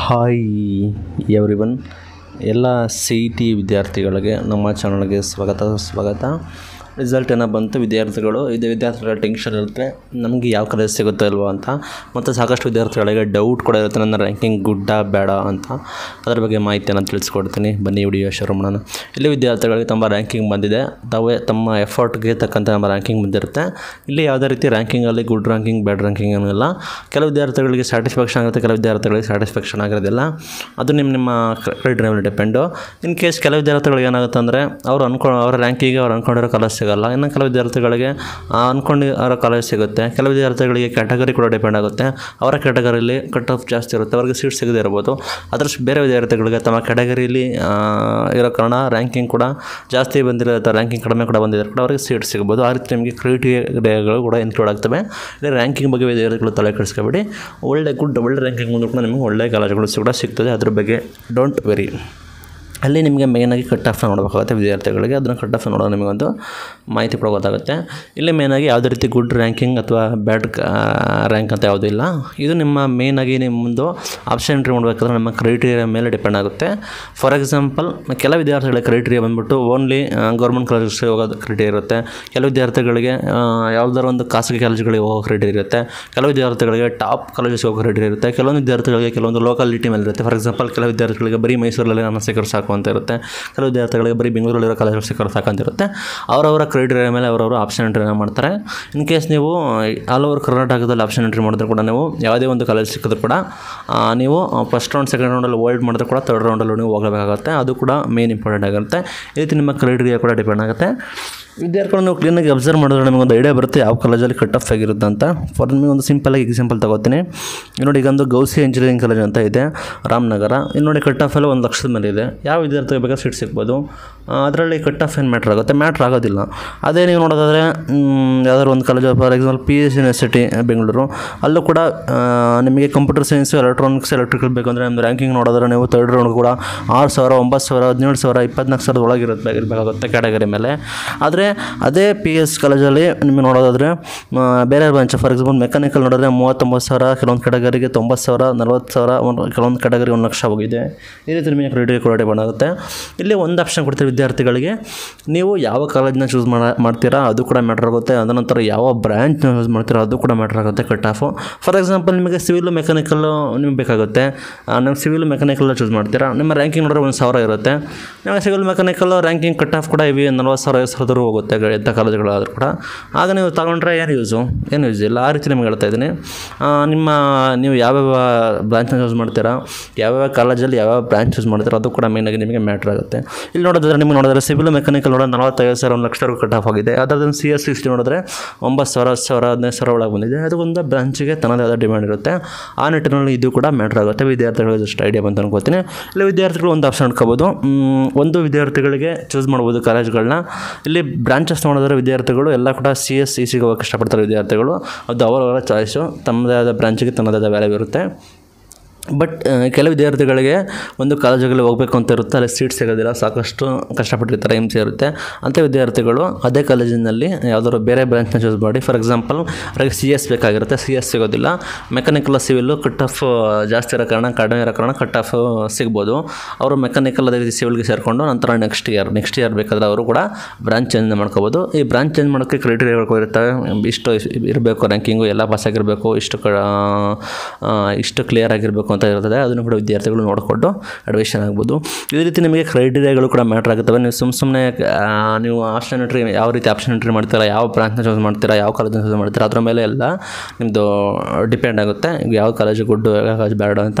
hi everyone ಎಲ್ಲ C E T ವಿದ್ಯಾರ್ಥಿಗಳಿಗೆ ನಮ್ಮ ಚಾನಲ್ಗೆ ಸ್ವಾಗತ ಸ್ವಾಗತ ರಿಸಲ್ಟ್ ಏನೋ ಬಂತು ವಿದ್ಯಾರ್ಥಿಗಳು ಇದು ವಿದ್ಯಾರ್ಥಿಗಳ ಟೆನ್ಷನ್ ಇರುತ್ತೆ ನಮಗೆ ಯಾವ ಕಲೆ ಸಿಗುತ್ತೆ ಇಲ್ವೋ ಅಂತ ಮತ್ತು ಸಾಕಷ್ಟು ವಿದ್ಯಾರ್ಥಿಗಳಿಗೆ ಡೌಟ್ ಕೂಡ ಇರುತ್ತೆ ನನ್ನ ರ್ಯಾಂಕಿಂಗ್ ಗುಡ್ಡ ಬೇಡ ಅಂತ ಅದ್ರ ಬಗ್ಗೆ ಮಾಹಿತಿಯನ್ನು ತಿಳಿಸ್ಕೊಡ್ತೀನಿ ಬನ್ನಿ ವಿಡಿಯೋ ಶುರು ಮಾಡೋಣ ಇಲ್ಲಿ ವಿದ್ಯಾರ್ಥಿಗಳಿಗೆ ತಮ್ಮ ರ್ಯಾಂಕಿಂಗ್ ಬಂದಿದೆ ತಾವೇ ತಮ್ಮ ಎಫರ್ಟ್ಗೆ ತಕ್ಕಂಥ ನಮ್ಮ ರ್ಯಾಂಕಿಂಗ್ ಬಂದಿರುತ್ತೆ ಇಲ್ಲಿ ಯಾವುದೇ ರೀತಿ ರ್ಯಾಂಕಿಂಗಲ್ಲಿ ಗುಡ್ ರ್ಯಾಂಕಿಂಗ್ ಬ್ಯಾಡ್ ರ್ಯಾಂಕಿಂಗ್ ಅನ್ನೋಲ್ಲ ಕೆಲವು ವಿದ್ಯಾರ್ಥಿಗಳಿಗೆ ಸ್ಯಾಟಿಸ್ಫ್ಯಾಕ್ಷನ್ ಆಗುತ್ತೆ ಕೆಲವು ವಿದ್ಯಾರ್ಥಿಗಳಿಗೆ ಸ್ಯಾಟಿಸ್ಫ್ಯಾಕ್ಷನ್ ಆಗಿರೋದಿಲ್ಲ ಅದು ನಿಮ್ಮ ನಿಮ್ಮ ಕ್ರೆಡಿಟ್ ಮೇಲೆ ಡಿಪೆಂಡು ಇನ್ ಕೇಸ್ ಕೆಲವು ವಿದ್ಯಾರ್ಥಿಗಳಿಗೆ ಏನಾಗುತ್ತೆ ಅಂದರೆ ಅವ್ರು ಅನ್ಕೊ ಅವ್ರ ರ್ಯಾಂಕಿಗೆ ಅವ್ರು ಅನ್ಕೊಂಡಿರೋ ಕಲರ್ಸ್ ಸಿಗೋಲ್ಲ ಇನ್ನು ಕೆಲವು ವಿದ್ಯಾರ್ಥಿಗಳಿಗೆ ಅವರ ಕಾಲೇಜ್ ಸಿಗುತ್ತೆ ಕೆಲವು ವಿದ್ಯಾರ್ಥಿಗಳಿಗೆ ಕ್ಯಾಟಗರಿ ಕೂಡ ಡಿಪೆಂಡ್ ಆಗುತ್ತೆ ಅವರ ಕ್ಯಾಟಗರಿಲಿ ಕಟ್ ಆಫ್ ಜಾಸ್ತಿ ಇರುತ್ತೆ ಅವರಿಗೆ ಸೀಟ್ ಸಿಗದೇ ಇರ್ಬೋದು ಅದರಷ್ಟು ಬೇರೆ ವಿದ್ಯಾರ್ಥಿಗಳಿಗೆ ತಮ್ಮ ಕ್ಯಾಟಗರಿಲಿ ಇರೋ ಕಾರಣ ರ್ಯಾಂಕಿಂಗ್ ಕೂಡ ಜಾಸ್ತಿ ಬಂದಿರೋ ರ್ಯಾಂಕಿಂಗ್ ಕಡಿಮೆ ಕೂಡ ಬಂದಿರೋ ಕೂಡ ಅವರಿಗೆ ಸೀಟ್ ಸಿಗ್ಬೋದು ಆ ರೀತಿ ನಿಮಗೆ ಕ್ರೈಟೀರಿಯಾಗಳು ಕೂಡ ಇನ್ಕ್ಲೂಡ್ ಆಗ್ತವೆ ರ್ಯಾಂಕಿಂಗ್ ಬಗ್ಗೆ ವಿದ್ಯಾರ್ಥಿಗಳು ತಲೆ ಕೆಡಿಸ್ಕೊಬೇಡಿ ಒಳ್ಳೆ ಗುಡ್ ಒಳ್ಳೆ ರ್ಯಾಂಕಿಂಗ್ ಮುಂದೆ ಕೂಡ ನಿಮಗೆ ಒಳ್ಳೆ ಕಾಲೇಜುಗಳು ಕೂಡ ಸಿಗ್ತದೆ ಅದ್ರ ಬಗ್ಗೆ ಡೋಂಟ್ ವೆರಿ ಅಲ್ಲಿ ನಿಮಗೆ ಮೇಯ್ನಾಗಿ ಕಟ್ ಆಫ್ ನೋಡಬೇಕಾಗುತ್ತೆ ವಿದ್ಯಾರ್ಥಿಗಳಿಗೆ ಅದನ್ನು ಕಟ್ ಆಫ್ ನೋಡೋ ನಿಮಗೊಂದು ಮಾಹಿತಿ ಕೂಡ ಗೊತ್ತಾಗುತ್ತೆ ಇಲ್ಲಿ ಮೇಯ್ನಾಗಿ ಯಾವುದೇ ರೀತಿ ಗುಡ್ ರ್ಯಾಂಕಿಂಗ್ ಅಥವಾ ಬ್ಯಾಡ್ ರ್ಯಾಂಕ್ ಅಂತ ಯಾವುದೂ ಇಲ್ಲ ಇದು ನಿಮ್ಮ ಮೇನಾಗಿ ನಿಮ್ಮದು ಆಪ್ಷನ್ ಎಂಟ್ರಿ ಮಾಡಬೇಕಾದ್ರೆ ನಮ್ಮ ಕ್ರೈಟೀರಿಯಾ ಮೇಲೆ ಡಿಪೆಂಡ್ ಆಗುತ್ತೆ ಫಾರ್ ಎಕ್ಸಾಂಪಲ್ ಕೆಲ ವಿದ್ಯಾರ್ಥಿಗಳ ಕ್ರೈಟೀರಿಯಾ ಬಂದ್ಬಿಟ್ಟು ಓನ್ಲಿ ಗೌರ್ಮೆಂಟ್ ಕಾಲೇಜ್ಗೆ ಹೋಗೋದು ಕ್ರೈಟೀರಿಯಾ ಇರುತ್ತೆ ಕೆಲವು ವಿದ್ಯಾರ್ಥಿಗಳಿಗೆ ಯಾವುದಾದ್ರು ಒಂದು ಖಾಸಗಿ ಕಾಲೇಜುಗಳಿಗೆ ಹೋಗೋ ಕ್ರೈಟೀರಿಯಾ ಇರುತ್ತೆ ಕೆಲವು ವಿದ್ಯಾರ್ಥಿಗಳಿಗೆ ಟಾಪ್ ಕಾಲೇಜಸ್ಗೆ ಹೋಗೋ ಕ್ರೈಟೀರಿಯಾ ಇರುತ್ತೆ ಕೆಲವೊಂದು ವಿದ್ಯಾರ್ಥಿಗಳಿಗೆ ಕೆಲವೊಂದು ಲೋಕಾಲಿಟಿ ಮೇಲೆ ಇರುತ್ತೆ ಫಾರ್ ಎಕ್ಸಾಂಪಲ್ ಕೆಲವು ವಿದ್ಯಾರ್ಥಿಗಳಿಗೆ ಬರೀ ಮೈಸೂರಲ್ಲಿ ನಾನು ಸಾಕು ಅಂತ ಇರುತ್ತೆ ಕೆಲವು ವಿದ್ಯಾರ್ಥಿಗಳಿಗೆ ಬರೀ ಬೆಂಗಳೂರಲ್ಲಿರೋ ಕಾಲೇಜ್ ಸಿಕ್ಕೋರು ಸಾಕಂತಿರುತ್ತೆ ಅವರವರ ಕ್ರೈಟೀರಿಯಾ ಮೇಲೆ ಅವರವರು ಆಪ್ಷನ್ ಎಂಟ್ರಿನ ಮಾಡ್ತಾರೆ ಇನ್ ಕೇಸ್ ನೀವು ಆಲ್ ಓವರ್ ಕರ್ನಾಟಕದಲ್ಲಿ ಆಪ್ಷನ್ ಎಂಟ್ರಿ ಮಾಡಿದ್ರೆ ಕೂಡ ನೀವು ಯಾವುದೇ ಒಂದು ಕಾಲೇಜ್ ಸಿಕ್ಕಿದ್ರು ಕೂಡ ನೀವು ಫಸ್ಟ್ ರೌಂಡ್ ಸೆಕೆಂಡ್ ರೌಂಡಲ್ಲಿ ಹೋಲ್ಡ್ ಮಾಡಿದ್ರೆ ಕೂಡ ತರ್ಡ್ ರೌಂಡಲ್ಲೂ ನೀವು ಹೋಗಬೇಕಾಗುತ್ತೆ ಅದು ಕೂಡ ಮೇನ್ ಇಂಪಾರ್ಟೆಂಟ್ ಆಗಿರುತ್ತೆ ಈ ರೀತಿ ನಿಮ್ಮ ಕ್ರೈಟೀರಿಯಾ ಕೂಡ ಡಿಪೆಂಡ್ ಆಗುತ್ತೆ ವಿದ್ಯಾರ್ಥಿಗಳು ನಾವು ಕ್ಲೀನಾಗಿ ಅಬ್ಸರ್ವ್ ಮಾಡಿದ್ರೆ ಒಂದು ಐಡಿಯಾ ಬರುತ್ತೆ ಯಾವ ಕಾಲೇಜಲ್ಲಿ ಕಟ್ ಆಫ್ ಆಗಿರುತ್ತೆ ಅಂತ ಫಾರ್ ನಿಮಗೆ ಒಂದು ಸಿಂಪಲಾಗಿ ಎಕ್ಸಾಂಪಲ್ ತಗೋತೀನಿ ನೋಡಿ ಈಗ ಒಂದು ಗೌಸಿ ಇಂಜಿನಿಯರಿಂಗ್ ಕಾಲೇಜ್ ಅಂತ ಇದೆ ರಾಮನಗರ ಇಲ್ಲಿ ನೋಡಿ ಕಟ್ ಆಫೆಲ್ಲ ಒಂದು ಲಕ್ಷದ ಮೇಲೆ ಇದೆ ಯಾವ ವಿದ್ಯಾರ್ಥಿಗಳು ಬೇಕಾದ್ರೆ ಸೀಟ್ ಸಿಗ್ಬೋದು ಅದರಲ್ಲಿ ಕಟ್ ಆಫ್ ಏನು ಮ್ಯಾಟ್ರ್ ಆಗುತ್ತೆ ಮ್ಯಾಟ್ರ್ ಆಗೋದಿಲ್ಲ ಅದೇ ನೀವು ನೋಡೋದಾದರೆ ಯಾವ್ದಾದ್ರು ಒಂದು college for example P S university Bengaluru ಅಲ್ಲೂ ಕೂಡ ನಿಮಗೆ ಕಂಪ್ಯೂಟರ್ ಸೈನ್ಸು ಎಲೆಕ್ಟ್ರಾನಿಕ್ಸ್ ಎಲೆಕ್ಟ್ರಿಕಲ್ ಬೇಕಂದರೆ ನಿಮ್ಮದು ರ್ಯಾಂಕಿಂಗ್ ನೋಡಿದ್ರೆ ನೀವು ತರ್ಡ್ ರೌಂಡ್ ಕೂಡ ಆರು ಸಾವಿರ ಒಂಬತ್ತು ಸಾವಿರ ಹದಿನೇಳು ಸಾವಿರ ಇಪ್ಪತ್ನಾಲ್ಕು ಸಾವಿರದ ಒಳಗಿರುತ್ತೆ ಕ್ಯಾಟಗರಿ ಮೇಲೆ ಆದರೆ ಅದೇ ಪಿ ಎಸ್ ಕಾಲೇಜಲ್ಲಿ ನಿಮಗೆ ನೋಡೋದಾದರೆ ಬೇರೆ ಬ್ರಾಂಚ್ ಫಾರ್ ಎಕ್ಸಾಂಪಲ್ ಮೆಕ್ಯಾನಿಕಲ್ ನೋಡಿದ್ರೆ ಮೂವತ್ತೊಂಬತ್ತು ಸಾವಿರ ಕೆಲವೊಂದು ಕ್ಯಾಟಗರಿಗೆ ತೊಂಬತ್ತು ಸಾವಿರ ನಲ್ವತ್ತು ಸಾವಿರ ಒಂದು ಕೆಲವೊಂದು ಕ್ಯಾಟಗರಿ ಒಂದು ಲಕ್ಷ ಹೋಗಿದೆ ಈ ರೀತಿ ನಿಮಗೆ ಕ್ರೆಡಿಟ್ ಕೂಡ ಬಂದಾಗುತ್ತೆ ಇಲ್ಲಿ ಒಂದು ಆಪ್ಷನ್ ಕೊಡ್ತೀವಿ ವಿದ್ಯಾರ್ಥಿಗಳಿಗೆ ನೀವು ಯಾವ ಕಾಲೇಜನ್ನ ಚೂಸ್ ಮಾಡ್ತೀರಾ ಅದು ಕೂಡ ಮ್ಯಾಟ್ರ್ ಆಗುತ್ತೆ ಅದರ ಯಾವ ಬ್ರ್ಯಾಂಚ್ನ ಯೂಸ್ ಮಾಡ್ತೀರಾ ಅದು ಕೂಡ ಮ್ಯಾಟ್ರ್ ಆಗುತ್ತೆ ಕಟ್ ಆಫು ಫಾರ್ ಎಕ್ಸಾಂಪಲ್ ನಿಮಗೆ ಸಿವಿಲ್ ಮೆಕ್ಯಾನಿಕಲ್ಲು ನಿಮಗೆ ಬೇಕಾಗುತ್ತೆ ನೀವು ಸಿವಿಲ್ ಮೆಕ್ಯಾನಿಕಲ್ ಚೂಸ್ ಮಾಡ್ತೀರಾ ನಿಮ್ಮ ರ್ಯಾಂಕಿಂಗ್ ನೋಡಿದ್ರೆ ಒಂದು ಸಾವಿರ ಇರುತ್ತೆ ನಿಮಗೆ civil mechanical ranking cut off ಕೂಡ ಇವೆ ನಲ್ವತ್ತು ಸಾವಿರ ಐದು ಸಾವಿರದವರೆಗೂ ಹೋಗುತ್ತೆ ಎಂಥ ಕಾಲೇಜುಗಳಾದರೂ ಕೂಡ ಆಗ ನೀವು ತಗೊಂಡ್ರೆ ಏನು ಯೂಸು ಏನು ಯೂಸ್ ಇಲ್ಲ ಆ ರೀತಿ ನಿಮ್ಗೆ ಹೇಳ್ತಾ ಇದ್ದೀನಿ ನಿಮ್ಮ ನೀವು ಯಾವ್ಯಾವ ಬ್ರ್ಯಾಂಚ್ನ ಯೂಸ್ ಮಾಡ್ತೀರಾ ಯಾವ್ಯಾವ ಕಾಲೇಜಲ್ಲಿ ಯಾವ್ಯಾವ ಬ್ರ್ಯಾಂಚ್ ಚೂಸ್ ಮಾಡ್ತೀರಾ ಅದು ಕೂಡ ಮೇಯ್ನಾಗಿ ನಿಮಗೆ ಮ್ಯಾಟ್ರ್ ಆಗುತ್ತೆ ಇಲ್ಲಿ ನೋಡೋದಾದ್ರೆ ನಿಮಗೆ ನೋಡಿದ್ರೆ ಸಿವಿಲ್ ಮೆಕ್ಯಾನಿಕಲ್ ನೋಡಿದ್ರೆ ನಲವತ್ತೈದು ಸಾವಿರ ಒಂದು ಲಕ್ಷವರೆಗೂ ಕಟ್ ಆಫ್ ಆಗಿದೆ ಅದರದ್ದು ಸಿ ಎಸ್ ಸಿಕ್ಸ್ಟಿ ನೋಡಿದ್ರೆ ಒಂಬತ್ತು ಸಾವಿರ ಸಾವಿರ ಹದಿನೈದು ಸಾವಿರ ಒಳಗೆ ಬಂದಿದೆ ಅದಕ್ಕೊಂದು ಬ್ರಾಂಚ್ಗೆ ತನ್ನದೇ ಆದ ಡಿಮ್ಯಾಂಡ್ ಇರುತ್ತೆ ಆ ನಿಟ್ಟಿನಲ್ಲಿ ಇದು ಕೂಡ ಮ್ಯಾಟ್ರ್ ಆಗುತ್ತೆ ವಿದ್ಯಾರ್ಥಿಗಳಿಗೆ ಜಸ್ಟ್ ಐಡಿಯಾ ಬಂತ ಅನ್ಕೋತೀನಿ ಇಲ್ಲಿ ವಿದ್ಯಾರ್ಥಿಗಳು ಒಂದು ಆಪ್ಷನ್ ಇಟ್ಕೋಬೋದು ಒಂದು ವಿದ್ಯಾರ್ಥಿಗಳಿಗೆ ಚೂಸ್ ಮಾಡ್ಬೋದು ಕಾಲೇಜ್ಗಳನ್ನ ಇಲ್ಲಿ ಬ್ರಾಂಚಸ್ ನೋಡಿದ್ರೆ ವಿದ್ಯಾರ್ಥಿಗಳು ಎಲ್ಲ ಕೂಡ ಸಿ ಎಸ್ ಸಿ ಸಿಗೋಕೆ ಇಷ್ಟಪಡ್ತಾರೆ ವಿದ್ಯಾರ್ಥಿಗಳು ಅದು ಅವರವರ ಚಾಯ್ಸು ತಮ್ಮದೇ ಆದ ಬ್ರಾಂಚಿಗೆ ತನ್ನದೇ ಆದ ವ್ಯಾಲ್ಯೂ ಇರುತ್ತೆ ಬಟ್ uh, ಕೆಲವು ವಿದ್ಯಾರ್ಥಿಗಳಿಗೆ ಒಂದು ಕಾಲೇಜುಗಳಿಗೆ ಹೋಗಬೇಕು ಅಂತ ಇರುತ್ತೆ ಅಲ್ಲಿ ಸೀಟ್ ಸಿಗೋದಿಲ್ಲ ಸಾಕಷ್ಟು ಕಷ್ಟಪಟ್ಟಿರ್ತಾರೆ ಹಿಂಸೆ ಇರುತ್ತೆ ಅಂಥ ವಿದ್ಯಾರ್ಥಿಗಳು ಅದೇ ಕಾಲೇಜಿನಲ್ಲಿ ಯಾವುದಾದ್ರು ಬೇರೆ ಬ್ರಾಂಚ್ನ ಚೂಸ್ ಮಾಡಿ ಫಾರ್ ಎಕ್ಸಾಂಪಲ್ ಅವ್ರಿಗೆ ಸಿ ಎಸ್ ಬೇಕಾಗಿರುತ್ತೆ ಸಿ ಎಸ್ ಸಿಗೋದಿಲ್ಲ ಮೆಕ್ಯಾನಿಕಲ್ ಸಿವಿಲ್ಲು ಕಟ್ ಆಫ್ ಜಾಸ್ತಿ ಇರೋ ಕಾರಣ ಕಡಿಮೆ ಇರೋ ಕಾರಣ ಕಟ್ ಆಫ್ uh, ಸಿಗ್ಬೋದು ಅವರು ಮೆಕ್ಯಾನಿಕಲ್ ಅದೇ ರೀತಿ ಸಿವಿಲ್ಗೆ ಸೇರಿಕೊಂಡು ನಂತರ ನೆಕ್ಸ್ಟ್ ಇಯರ್ ನೆಕ್ಸ್ಟ್ ಇಯರ್ ಬೇಕಾದರೆ ಅವರು ಕೂಡ ಬ್ರಾಂಚ್ ಚೇಂಜ್ ಮಾಡ್ಕೋಬೋದು ಈ ಬ್ರಾಂಚ್ ಚೇಂಜ್ ಮಾಡೋಕ್ಕೆ ಕ್ರೈಟೀರಿಯಾಗಳು ಇರ್ತವೆ ಇಷ್ಟು ಇರಬೇಕು ರ್ಯಾಂಕಿಂಗು ಎಲ್ಲ ಪಾಸಾಗಿರಬೇಕು ಇಷ್ಟು ಕ ಇಷ್ಟು ಕ್ಲಿಯರ್ ಆಗಿರಬೇಕು ಅಂತ ಇರ್ತದೆ ಅದನ್ನು ಕೂಡ ವಿದ್ಯಾರ್ಥಿಗಳು ನೋಡಿಕೊಂಡು ಅಡ್ಮಿಷನ್ ಆಗ್ಬೋದು ಇದೇ ರೀತಿ ನಿಮಗೆ ಕ್ರೈಟೀರಿಯಾಗಳು ಕೂಡ ಮ್ಯಾಟ್ರ್ ಆಗುತ್ತವೆ ನೀವು ಸುಮ್ಮ ಸುಮ್ಮನೆ ನೀವು ಆಪ್ಷನ್ ಎಂಟ್ರಿ ಯಾವ ರೀತಿ ಆಪ್ಷನ್ ಎಂಟ್ರಿ ಮಾಡ್ತೀರಾ ಯಾವ ಬ್ರಾಂಚ್ನ ಚೂಸ್ ಮಾಡ್ತೀರಾ ಯಾವ ಕಾಲೇಜ್ನ ಚೂಸ್ ಮಾಡ್ತೀರಾ ಅದರ ಮೇಲೆ ಎಲ್ಲ ನಿಮ್ಮದು ಡಿಪೆಂಡ್ ಆಗುತ್ತೆ ಯಾವ ಕಾಲೇಜು ಗುಡ್ಡು ಯಾವ ಕಾಲೇಜ್ ಬ್ಯಾಡ ಅಂತ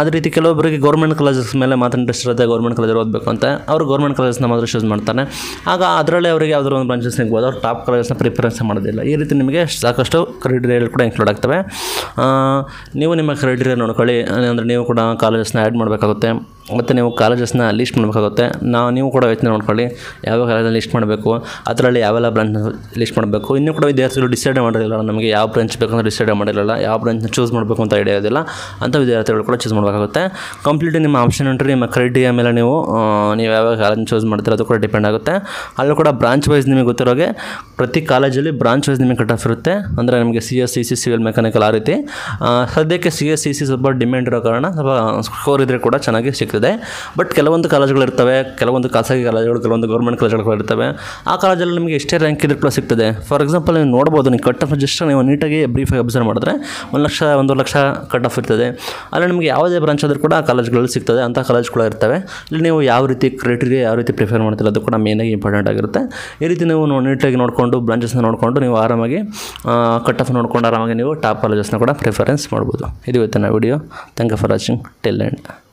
ಅದೇ ರೀತಿ ಕೆಲವೊಬ್ಬರಿಗೆ ಗೌರ್ಮೆಂಟ್ ಕಾಲೇಜಸ್ ಮೇಲೆ ಮಾತ್ರ ಇಂಟ್ರೆಸ್ಟ್ ಇರುತ್ತೆ ಗೌರ್ಮೆಂಟ್ ಕಾಲೇಜ್ ಓದಬೇಕು ಅಂತ ಅವರು ಗೌರ್ಮೆಂಟ್ ಕಾಲೇಜಸ್ನ ಮಾತ್ರ ಚೂಸ್ ಮಾಡ್ತಾರೆ ಆಗ ಅದರಲ್ಲಿ ಅವರಿಗೆ ಯಾವುದಾದ್ರು ಒಂದು ಬ್ರಾಂಚಸ್ ಸಿಗ್ಬೋದು ಅವ್ರು ಟಾಪ್ ಕಾಲೇಜಸ್ನ ಪ್ರಿಫರೆನ್ಸ್ ಮಾಡೋದಿಲ್ಲ ಈ ರೀತಿ ನಿಮಗೆ ಸಾಕಷ್ಟು ಕ್ರೈಟೀರಿಯಾಗಳು ಕೂಡ ಇನ್ಕ್ಲೂಡ್ ಆಗ್ತವೆ ನೀವು ನಿಮ್ಮ ಕ್ರೆಡಿಟ್ ನೋಡ್ಕೊಳ್ಳಿ ಅಂದರೆ ನೀವು ಕೂಡ ಕಾಲೇಜಸ್ನ ಆ್ಯಡ್ ಮಾಡಬೇಕಾಗುತ್ತೆ ಮತ್ತು ನೀವು ಕಾಲೇಜಸ್ನ ಲೀಸ್ಟ್ ಮಾಡಬೇಕಾಗುತ್ತೆ ನಾವು ನೀವು ಕೂಡ ಯೋಚನೆ ಮಾಡ್ಕೊಳ್ಳಿ ಯಾವ ಕಾಲೇಜಲ್ಲಿ ಲಿಸ್ಟ್ ಮಾಡಬೇಕು ಅದರಲ್ಲಿ ಯಾವೆಲ್ಲ ಬ್ರಾಂಚ್ ಲಿಸ್ಟ್ ಮಾಡಬೇಕು ಇನ್ನೂ ಕೂಡ ವಿದ್ಯಾರ್ಥಿಗಳು ಡಿಸೈಡ್ ಮಾಡಿರಲಿಲ್ಲ ನಮಗೆ ಯಾವ ಬ್ರಾಂಚ್ ಬೇಕಂದ್ರೆ ಡಿಸೈಡ್ ಮಾಡಿರಲಿಲ್ಲ ಯಾವ ಬ್ರಾಂಚ್ನ ಚೂಸ್ ಮಾಡಬೇಕು ಅಂತ ಐಡಿಯಾ ಇರೋದಿಲ್ಲ ಅಂತ ವಿದ್ಯಾರ್ಥಿಗಳು ಕೂಡ ಚೂಸ್ ಮಾಡಬೇಕಾಗುತ್ತೆ ಕಂಪ್ಲೀಟ್ಲಿ ನಿಮ್ಮ ಆಪ್ಷನ್ ಎಂಟ್ರಿ ನಿಮ್ಮ ಕ್ರೈಟೀರಿಯಾ ಮೇಲೆ ನೀವು ನೀವು ಯಾವ ಕಾಲೇಜ್ ಚೂಸ್ ಮಾಡ್ತೀರ ಅದು ಕೂಡ ಡಿಪೆಂಡ್ ಆಗುತ್ತೆ ಅಲ್ಲೂ ಕೂಡ ಬ್ರಾಂಚ್ ವೈಸ್ ನಿಮಗೆ ಗೊತ್ತಿರೋಗೆ ಪ್ರತಿ ಕಾಲೇಜಲ್ಲಿ ಬ್ರಾಂಚ್ ವೈಸ್ ನಿಮಗೆ ಕಟ್ ಆಫ್ ಇರುತ್ತೆ ಅಂದರೆ ನಿಮಗೆ C S C C civil mechanical ಆ ರೀತಿ ಸದ್ಯಕ್ಕೆ ಸಿ ಎಸ್ ಸಿ ಸಿ ಸ್ವಲ್ಪ ಡಿಮ್ಯಾಂಡ್ ಇರೋ ಕಾರಣ ಸ್ವಲ್ಪ ಸ್ಕೋರ್ ಇದ್ದರೆ ಕೂಡ ಚೆನ್ನಾಗಿ ಸಿಗ್ತದೆ ಇರ್ತದೆ ಬಟ್ ಕೆಲವೊಂದು ಕಾಲೇಜುಗಳಿರ್ತವೆ ಕೆಲವೊಂದು ಖಾಸಗಿ ಕಾಲೇಜುಗಳು ಕೆಲವೊಂದು ಗೌರ್ಮೆಂಟ್ ಇರ್ತವೆ ಆ ಕಾಲೇಜಲ್ಲಿ ನಿಮಗೆ ಎಷ್ಟೇ ರ್ಯಾಂಕ್ ಇದ್ರೂ ಕೂಡ ಸಿಗ್ತದೆ ಫಾರ್ ಎಕ್ಸಾಂಪಲ್ ನೀವು ನೋಡ್ಬೋದು ನೀವು ಕಟ್ ಆಫ್ ಜಸ್ಟ್ ನೀವು ನೀಟಾಗಿ ಬ್ರೀಫಾಗಿ ಅಬ್ಸರ್ವ್ ಮಾಡಿದ್ರೆ ಒಂದು ಲಕ್ಷ ಒಂದು ಲಕ್ಷ ಕಟ್ ಆಫ್ ಇರ್ತದೆ ಅಲ್ಲಿ ನಿಮಗೆ ಯಾವುದೇ ಬ್ರಾಂಚ್ ಆದರೂ ಕೂಡ ಆ ಕಾಲೇಜ್ಗಳಲ್ಲಿ ಸಿಗ್ತದೆ ಅಂಥ ಕಾಲೇಜ್ಗಳು ಇರ್ತವೆ ಇಲ್ಲಿ ನೀವು ಯಾವ ರೀತಿ ಕ್ರೈಟೀರಿಯಾ ಯಾವ ರೀತಿ ಪ್ರಿಫರ್ ಮಾಡ್ತೀರ ಅದು ಕೂಡ ಮೇನಾಗಿ ಇಂಪಾರ್ಟೆಂಟ್ ಆಗಿರುತ್ತೆ ಈ ರೀತಿ ನೀವು ನೀಟಾಗಿ ನೋಡಿಕೊಂಡು ಬ್ರಾಂಚಸ್ನ ನೋಡಿಕೊಂಡು ನೀವು ಆರಾಮಾಗಿ ಕಟ್ ಆಫ್ ನೋಡ್ಕೊಂಡು ಆರಾಮಾಗಿ ನೀವು ಟಾಪ್ ಕಾಲೇಜಸ್ನ ಕೂಡ ಪ್ರಿಫರೆನ್ಸ್ ಮಾಡ್ಬೋದು ಇದು ಇವತ್ತಿನ video thank you for watching tell and